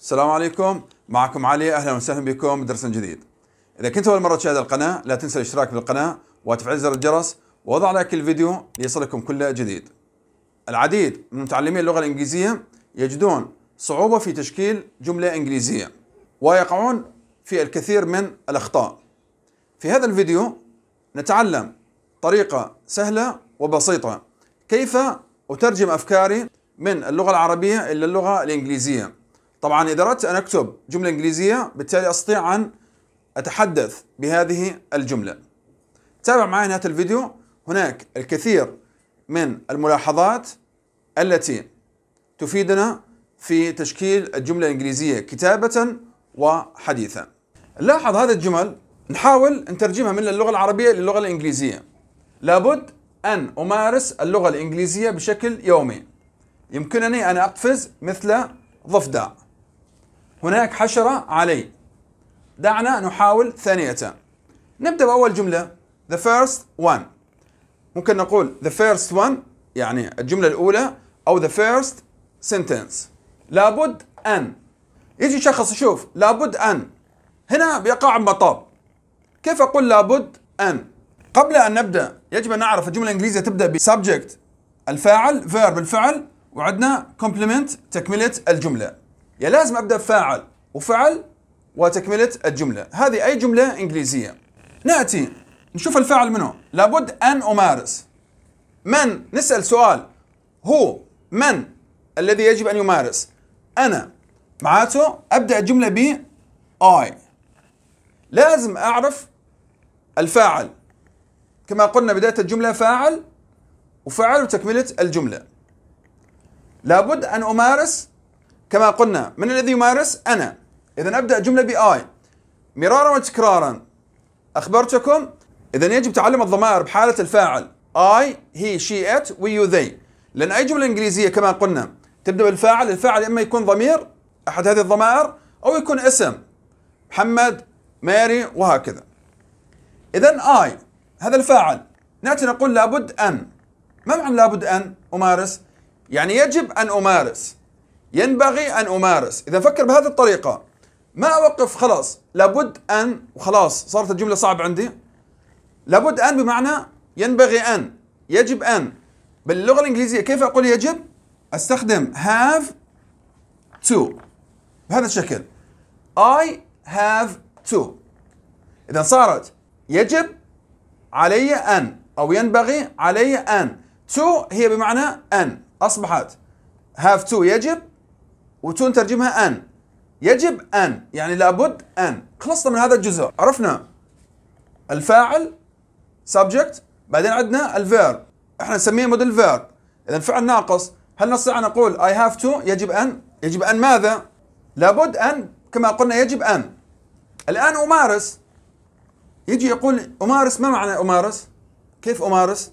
السلام عليكم معكم علي اهلا وسهلا بكم بدرس جديد اذا كنت اول مره تشاهد القناه لا تنسى الاشتراك بالقناه وتفعيل زر الجرس ووضع لايك الفيديو ليصلكم كل جديد العديد من متعلمي اللغه الانجليزيه يجدون صعوبه في تشكيل جمله انجليزيه ويقعون في الكثير من الاخطاء في هذا الفيديو نتعلم طريقه سهله وبسيطه كيف اترجم افكاري من اللغه العربيه الى اللغه الانجليزيه طبعا إذا أردت أن أكتب جملة إنجليزية بالتالي أستطيع أن أتحدث بهذه الجملة تابع معي نهاية الفيديو هناك الكثير من الملاحظات التي تفيدنا في تشكيل الجملة الإنجليزية كتابة وحديثا لاحظ هذه الجمل نحاول نترجمها من اللغة العربية للغة الإنجليزية لابد أن أمارس اللغة الإنجليزية بشكل يومي يمكنني أن أقفز مثل ضفدع هناك حشرة علي دعنا نحاول ثانية نبدأ بأول جملة the first one ممكن نقول the first one يعني الجملة الأولى أو the first sentence لابد أن يجي شخص يشوف لابد أن هنا بيقع مطاب كيف أقول لابد أن قبل أن نبدأ يجب أن نعرف الجملة الإنجليزية تبدأ ب subject الفاعل verb الفعل وعندنا complement تكملة الجملة يا لازم ابدا بفاعل وفعل وتكمله الجمله هذه اي جمله انجليزيه ناتي نشوف الفاعل منه لابد ان امارس من نسال سؤال هو من الذي يجب ان يمارس انا معناته ابدا الجمله ب اي. لازم اعرف الفاعل كما قلنا بدايه الجمله فاعل وفعل وتكمله الجمله لابد ان امارس كما قلنا من الذي يمارس أنا إذا أبدأ جملة I مرارا وتكرارا أخبرتكم إذا يجب تعلم الضمائر بحالة الفاعل I, he, she, it, we, you, they لأن أي جملة إنجليزية كما قلنا تبدأ بالفاعل الفاعل إما يكون ضمير أحد هذه الضمائر أو يكون اسم محمد ماري وهكذا إذا I هذا الفاعل نأتي نقول لابد أن ما معنى لابد أن أمارس؟ يعني يجب أن أمارس ينبغي أن أمارس إذا فكر بهذه الطريقة ما أوقف خلاص لابد أن وخلاص صارت الجملة صعبة عندي لابد أن بمعنى ينبغي أن يجب أن باللغة الإنجليزية كيف أقول يجب أستخدم have to بهذا الشكل I have to إذا صارت يجب علي أن أو ينبغي علي أن to هي بمعنى أن أصبحت have to يجب وتون ترجمها أن يجب أن يعني لابد أن خلصنا من هذا الجزء عرفنا الفاعل subject بعدين عندنا الفيرب احنا نسميه موديل فيرب اذا فعل ناقص هل نستطيع ان نقول اي هاف تو يجب ان يجب ان ماذا؟ لابد ان كما قلنا يجب ان الان امارس يجي يقول امارس ما معنى امارس؟ كيف امارس؟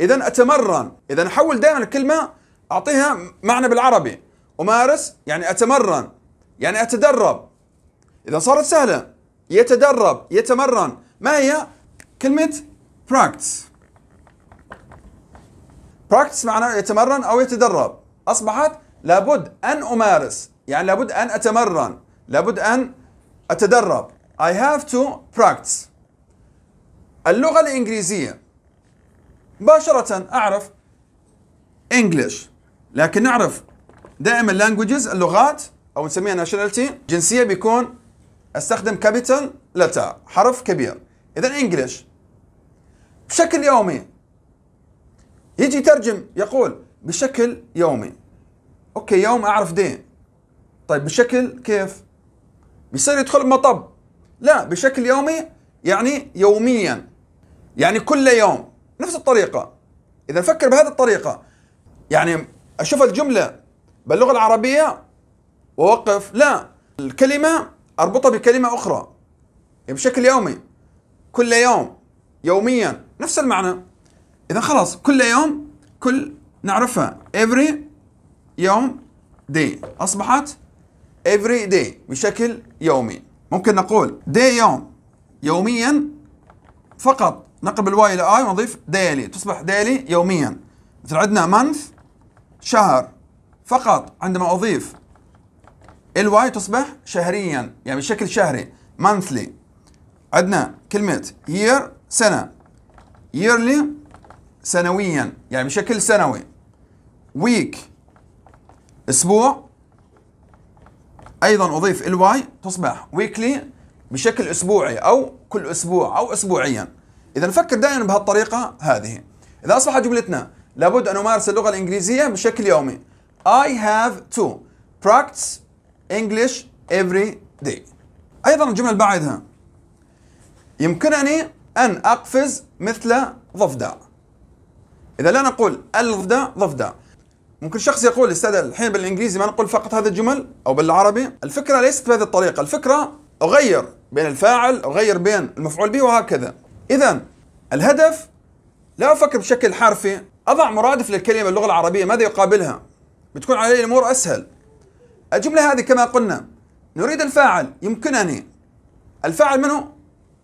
اذا اتمرن اذا احول دائما الكلمه اعطيها معنى بالعربي أمارس يعني أتمرن يعني أتدرب إذا صارت سهلة يتدرب يتمرن ما هي كلمة practice practice معناه يتمرن أو يتدرب أصبحت لابد أن أمارس يعني لابد أن أتمرن لابد أن أتدرب I have to practice اللغة الإنجليزية مباشرة أعرف English لكن نعرف دائما لانجوجز اللغات او نسميها ناشوناليتي جنسيه بيكون استخدم كابيتال لتا حرف كبير اذا انجلش بشكل يومي يجي يترجم يقول بشكل يومي اوكي يوم اعرف دي طيب بشكل كيف بيصير يدخل بمطب لا بشكل يومي يعني يوميا يعني كل يوم نفس الطريقة إذا فكر بهذه الطريقة يعني أشوف الجملة باللغة العربية ووقف لا الكلمة أربطها بكلمة أخرى بشكل يومي كل يوم يوميا نفس المعنى إذا خلاص كل يوم كل نعرفها every يوم day أصبحت every day بشكل يومي ممكن نقول day يوم يوميا فقط نقلب الواي إلى آي ونضيف daily تصبح daily يوميا مثل عندنا month شهر فقط عندما أضيف الواي تصبح شهريا يعني بشكل شهري monthly عندنا كلمة year سنة yearly سنويا يعني بشكل سنوي week اسبوع ايضا اضيف الواي تصبح weekly بشكل اسبوعي او كل اسبوع او اسبوعيا اذا نفكر دائما بهالطريقه هذه اذا اصبحت جملتنا لابد ان امارس اللغه الانجليزيه بشكل يومي I have to practice English every day أيضا الجملة اللي بعدها يمكنني أن أقفز مثل ضفدع إذا لا نقول الضفدع ضفدع ممكن شخص يقول أستاذ الحين بالإنجليزي ما نقول فقط هذه الجمل أو بالعربي الفكرة ليست بهذه الطريقة الفكرة أغير بين الفاعل أغير بين المفعول به وهكذا إذا الهدف لا أفكر بشكل حرفي أضع مرادف للكلمة اللغة العربية ماذا يقابلها بتكون علي الامور اسهل الجمله هذه كما قلنا نريد الفاعل يمكنني الفاعل منه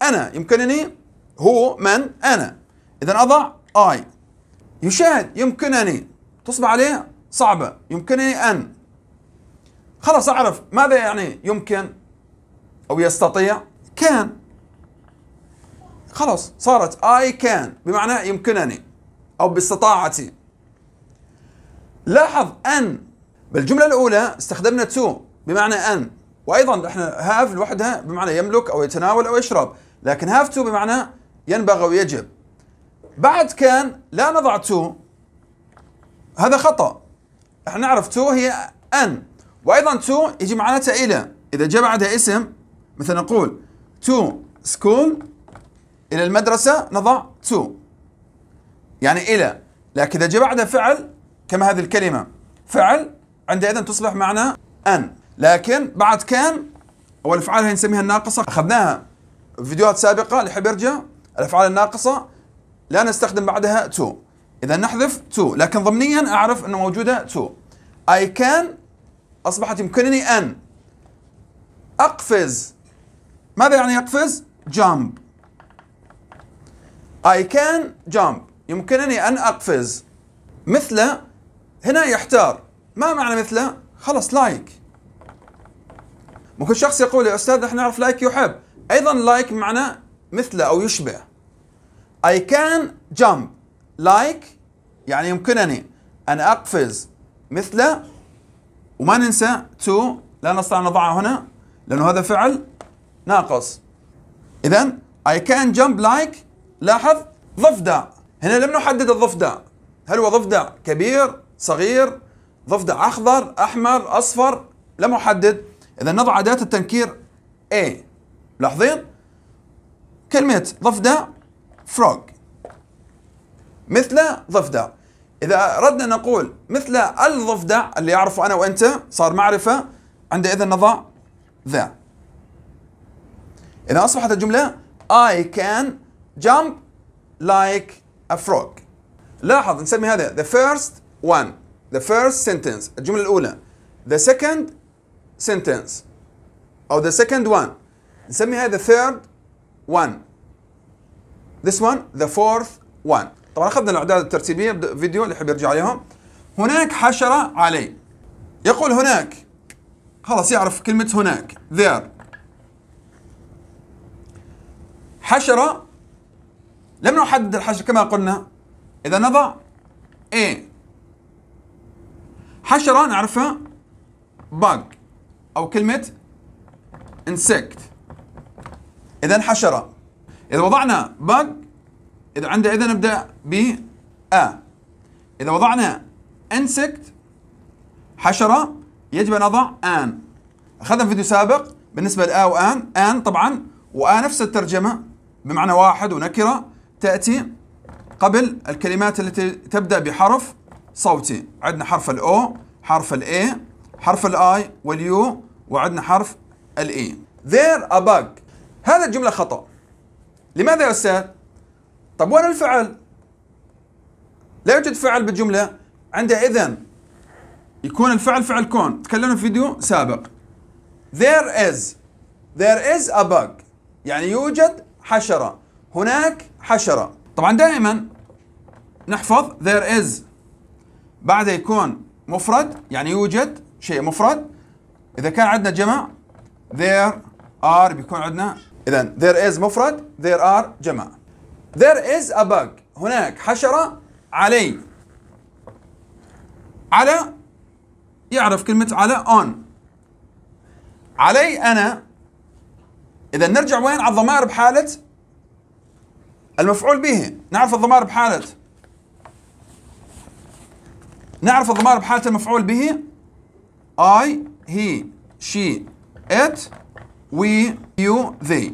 انا يمكنني هو من انا اذا اضع اي يشاهد يمكنني تصبح عليه صعبه يمكنني ان خلاص اعرف ماذا يعني يمكن او يستطيع كان خلاص صارت اي كان بمعنى يمكنني او باستطاعتي لاحظ أن بالجملة الأولى استخدمنا تو بمعنى أن وأيضا احنا هاف لوحدها بمعنى يملك أو يتناول أو يشرب لكن هاف تو بمعنى ينبغي ويجب بعد كان لا نضع تو هذا خطأ احنا نعرف تو هي أن وأيضا تو يجي معناتها إلى إذا جاء بعدها اسم مثلا نقول تو سكول إلى المدرسة نضع تو يعني إلى لكن إذا جاء بعدها فعل كما هذه الكلمة فعل عندئذ تصبح معنى أن لكن بعد كان أو الأفعال هي نسميها الناقصة أخذناها في فيديوهات سابقة اللي يرجع الأفعال الناقصة لا نستخدم بعدها تو إذا نحذف تو لكن ضمنيا أعرف أنه موجودة تو I can أصبحت يمكنني أن أقفز ماذا يعني أقفز؟ jump I can jump يمكنني أن أقفز مثل هنا يحتار ما معنى مثله خلص لايك ممكن شخص يقول يا أستاذ احنا نعرف لايك يحب أيضا لايك معنى مثله أو يشبه I can jump like يعني يمكنني أن أقفز مثله وما ننسى to لا نستطيع أن نضعها هنا لأنه هذا فعل ناقص إذا I can jump like لاحظ ضفدع هنا لم نحدد الضفدع هل هو ضفدع كبير صغير ضفدع اخضر احمر اصفر لم احدد اذا نضع اداه التنكير A لاحظين كلمه ضفدع فروغ مثل ضفدع اذا اردنا نقول مثل الضفدع اللي اعرفه انا وانت صار معرفه عندئذ نضع ذا اذا اصبحت الجمله I can jump like a frog لاحظ نسمي هذا the first 1 the first sentence الجملة الأولى the second sentence أو the second one نسميها the third one this one the fourth one طبعا أخذنا الأعداد الترتيبية فيديو اللي يحب يرجع عليهم هناك حشرة علي يقول هناك خلاص يعرف كلمة هناك there حشرة لم نحدد الحشرة كما قلنا إذا نضع A حشرة نعرفها bug أو كلمة insect إذا حشرة إذا وضعنا bug إذا اذا نبدأ ب أ إذا وضعنا insect حشرة يجب أن أضع آن أخذنا فيديو سابق بالنسبة لآ وآن آن طبعا وآ نفس الترجمة بمعنى واحد ونكرة تأتي قبل الكلمات التي تبدأ بحرف صوتي عندنا حرف الاو حرف الاي حرف الاي واليو وعندنا حرف الاي e. there a bug هذا الجملة خطأ لماذا يا أستاذ؟ طب وين الفعل؟ لا يوجد فعل بالجملة إذن يكون الفعل فعل كون تكلمنا في فيديو سابق there is there is a bug يعني يوجد حشرة هناك حشرة طبعا دائما نحفظ there is بعد يكون مفرد يعني يوجد شيء مفرد إذا كان عندنا جمع there are بيكون عندنا إذا there is مفرد there are جمع there is a bug هناك حشرة علي على يعرف كلمة على on علي أنا إذا نرجع وين على الضمائر بحالة المفعول به نعرف الضمائر بحالة نعرف الضمائر بحالة المفعول به I, he, she, it, we, you, they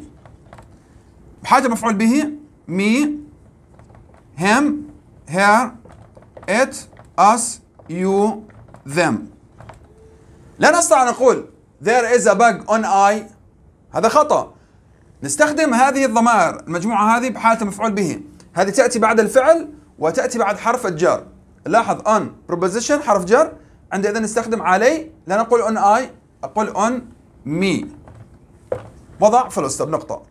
بحالة المفعول به me, him, her, it, us, you, them لا نستطيع أن نقول there is a bug on I هذا خطأ نستخدم هذه الضمائر المجموعة هذه بحالة المفعول به هذه تأتي بعد الفعل وتأتي بعد حرف الجر لاحظ on proposition حرف جر عند اذا نستخدم علي لا نقول on I اقول on me وضع في ستوب نقطه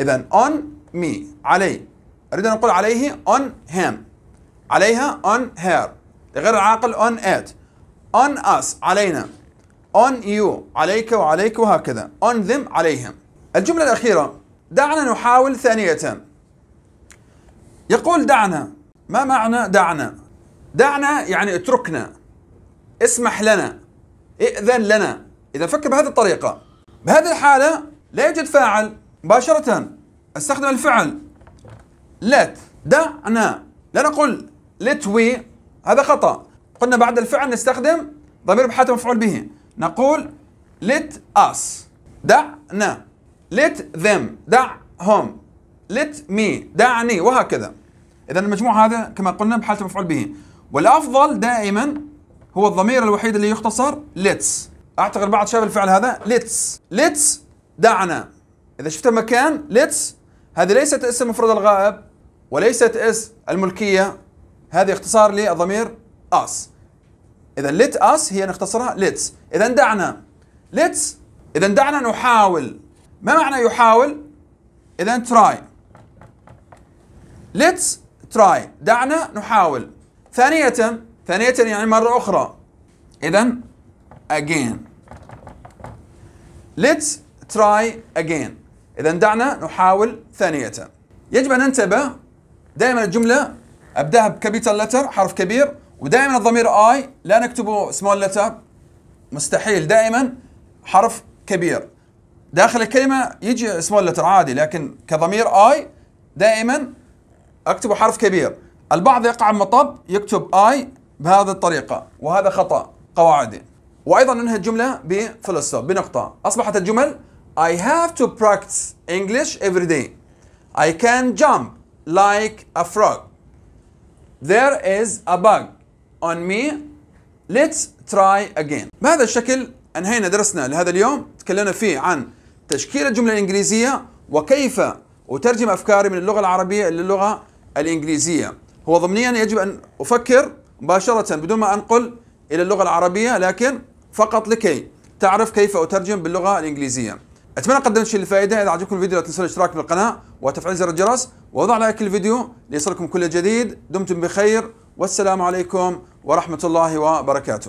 اذا on me علي اريد ان اقول عليه on him عليها on her لغير العاقل on it on us علينا on you عليك وعليك وهكذا on them عليهم الجمله الاخيره دعنا نحاول ثانيه يقول دعنا ما معنى دعنا دعنا يعني اتركنا اسمح لنا ائذن لنا إذا فكر بهذه الطريقة بهذه الحالة لا يوجد فاعل مباشرة استخدم الفعل let دعنا لا نقول let we هذا خطأ قلنا بعد الفعل نستخدم ضمير بحاله مفعول به نقول let us دعنا let them دعهم let me دعني وهكذا اذا المجموع هذا كما قلنا بحاله مفعول به والافضل دائما هو الضمير الوحيد اللي يختصر ليتس اعتقد بعض شاف الفعل هذا ليتس ليتس دعنا اذا شفت مكان ليتس هذه ليست اسم المفرد الغائب وليست اسم الملكيه هذه اختصار للضمير اس اذا ليت اس هي نختصرها ليتس اذا دعنا ليتس اذا دعنا نحاول ما معنى يحاول اذا تراي ليتس try دعنا نحاول ثانية ثانية يعني مرة أخرى إذا again let's try again إذا دعنا نحاول ثانية يجب أن ننتبه دائما الجملة أبدأها بكابيتال لتر حرف كبير ودائما الضمير I لا نكتبه سمول لتر مستحيل دائما حرف كبير داخل الكلمة يجي سمول لتر عادي لكن كضمير I دائما اكتبوا حرف كبير البعض يقع مطب يكتب اي بهذه الطريقه وهذا خطا قواعدي وايضا ننهي الجمله بفلسطين بنقطه اصبحت الجمل I have to practice English every day. I can jump like a frog. There is a bug on me. Let's try again. بهذا الشكل انهينا درسنا لهذا اليوم، تكلمنا فيه عن تشكيل الجمله الانجليزيه وكيف اترجم افكاري من اللغه العربيه للغه الإنجليزية هو ضمنيا يجب أن أفكر مباشرة بدون ما أنقل إلى اللغة العربية لكن فقط لكي تعرف كيف أترجم باللغة الإنجليزية أتمنى قدمت شيء الفائدة إذا عجبكم الفيديو لا تنسوا الاشتراك بالقناة وتفعيل زر الجرس ووضع لايك الفيديو ليصلكم كل جديد دمتم بخير والسلام عليكم ورحمة الله وبركاته